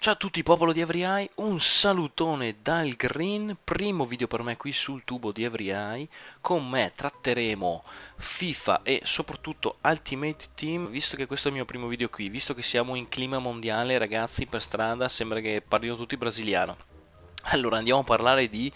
Ciao a tutti popolo di Every un salutone dal Green, primo video per me qui sul tubo di Every Con me tratteremo FIFA e soprattutto Ultimate Team, visto che questo è il mio primo video qui, visto che siamo in clima mondiale ragazzi per strada, sembra che parlino tutti brasiliano. Allora andiamo a parlare di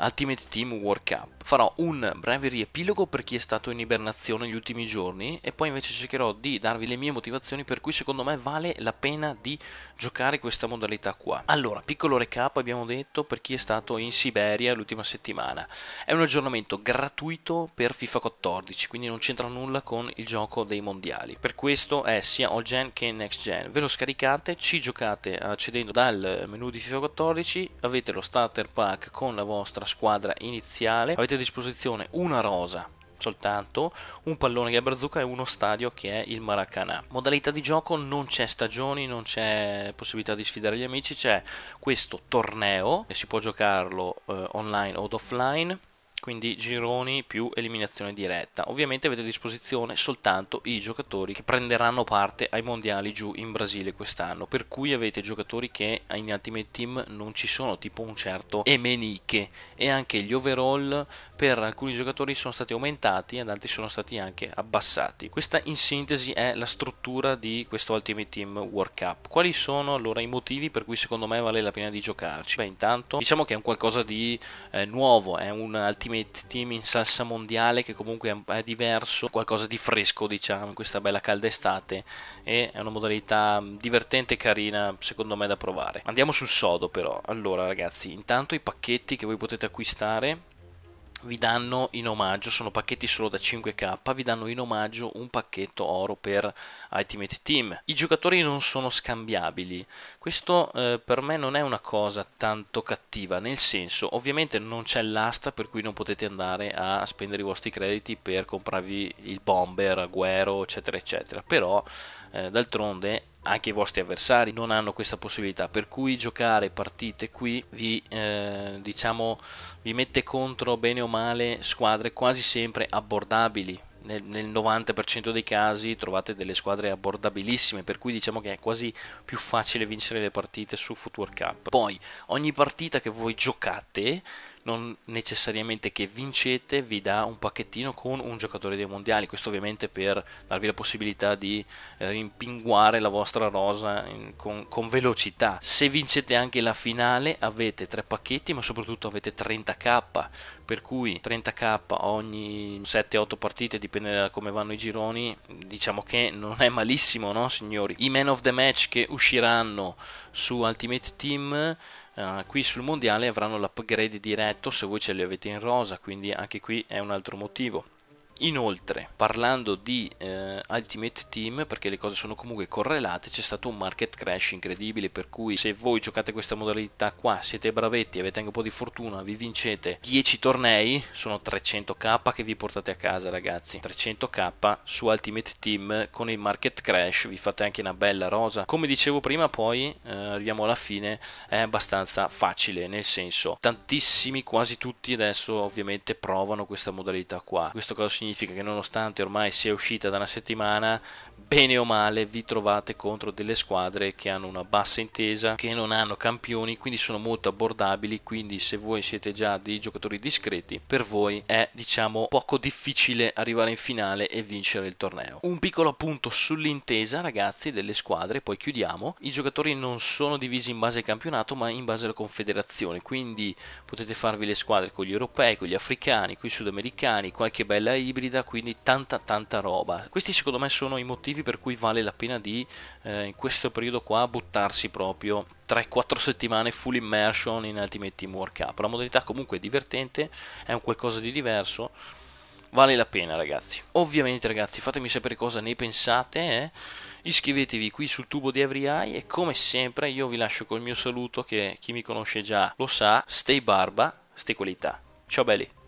Ultimate Team World Cup. Farò un breve riepilogo per chi è stato in ibernazione negli ultimi giorni e poi invece cercherò di darvi le mie motivazioni per cui secondo me vale la pena di giocare questa modalità qua. Allora, piccolo recap abbiamo detto per chi è stato in Siberia l'ultima settimana. È un aggiornamento gratuito per FIFA 14, quindi non c'entra nulla con il gioco dei mondiali. Per questo è sia All Gen che Next Gen. Ve lo scaricate, ci giocate accedendo dal menu di FIFA 14, avete lo starter pack con la vostra squadra iniziale, avete a disposizione una rosa soltanto, un pallone che è Brazuca e uno stadio che è il Maracanã. Modalità di gioco non c'è stagioni, non c'è possibilità di sfidare gli amici, c'è questo torneo che si può giocarlo eh, online o offline quindi gironi più eliminazione diretta. Ovviamente avete a disposizione soltanto i giocatori che prenderanno parte ai mondiali giù in Brasile quest'anno, per cui avete giocatori che in Ultimate Team non ci sono, tipo un certo Emeniche e anche gli overall per alcuni giocatori sono stati aumentati ad altri sono stati anche abbassati. Questa in sintesi è la struttura di questo Ultimate Team World Cup. Quali sono allora i motivi per cui secondo me vale la pena di giocarci? Beh, intanto diciamo che è un qualcosa di eh, nuovo, è un Ultimate Ultimate Team in salsa mondiale che comunque è diverso, qualcosa di fresco diciamo in questa bella calda estate e è una modalità divertente e carina secondo me da provare. Andiamo sul sodo però, allora ragazzi intanto i pacchetti che voi potete acquistare vi danno in omaggio, sono pacchetti solo da 5k, vi danno in omaggio un pacchetto oro per Ultimate Team. I giocatori non sono scambiabili, questo eh, per me non è una cosa tanto cattiva, nel senso ovviamente non c'è l'asta per cui non potete andare a spendere i vostri crediti per comprarvi il bomber, guero, eccetera, eccetera, però eh, d'altronde anche i vostri avversari non hanno questa possibilità, per cui giocare partite qui vi, eh, diciamo, vi mette contro bene o male squadre quasi sempre abbordabili. Nel, nel 90% dei casi trovate delle squadre abbordabilissime, per cui diciamo che è quasi più facile vincere le partite su Future Cup. Poi ogni partita che voi giocate non necessariamente che vincete vi dà un pacchettino con un giocatore dei mondiali, questo ovviamente per darvi la possibilità di eh, rimpinguare la vostra rosa in, con, con velocità. Se vincete anche la finale avete tre pacchetti ma soprattutto avete 30k, per cui 30k ogni 7-8 partite, dipende da come vanno i gironi, diciamo che non è malissimo, no signori? I man of the match che usciranno su Ultimate Team eh, qui sul mondiale avranno l'upgrade diretto se voi ce li avete in rosa quindi anche qui è un altro motivo Inoltre, parlando di eh, Ultimate Team, perché le cose sono comunque correlate, c'è stato un market crash incredibile, per cui se voi giocate questa modalità qua, siete bravetti, avete anche un po' di fortuna, vi vincete 10 tornei, sono 300k che vi portate a casa ragazzi, 300k su Ultimate Team con il market crash, vi fate anche una bella rosa. Come dicevo prima, poi eh, arriviamo alla fine, è abbastanza facile, nel senso tantissimi, quasi tutti adesso ovviamente provano questa modalità qua. Questo cosa significa? significa che nonostante ormai sia uscita da una settimana, bene o male vi trovate contro delle squadre che hanno una bassa intesa, che non hanno campioni, quindi sono molto abbordabili, quindi se voi siete già dei giocatori discreti, per voi è diciamo poco difficile arrivare in finale e vincere il torneo. Un piccolo appunto sull'intesa ragazzi delle squadre, poi chiudiamo, i giocatori non sono divisi in base al campionato ma in base alla confederazione, quindi potete farvi le squadre con gli europei, con gli africani, con i sudamericani, qualche bella IBA ibrida, quindi tanta tanta roba. Questi secondo me sono i motivi per cui vale la pena di eh, in questo periodo qua buttarsi proprio 3-4 settimane full immersion in Ultimate Team World La modalità comunque è divertente, è un qualcosa di diverso vale la pena ragazzi ovviamente ragazzi fatemi sapere cosa ne pensate eh? iscrivetevi qui sul tubo di Every Eye e come sempre io vi lascio col mio saluto che chi mi conosce già lo sa stay barba stay qualità ciao belli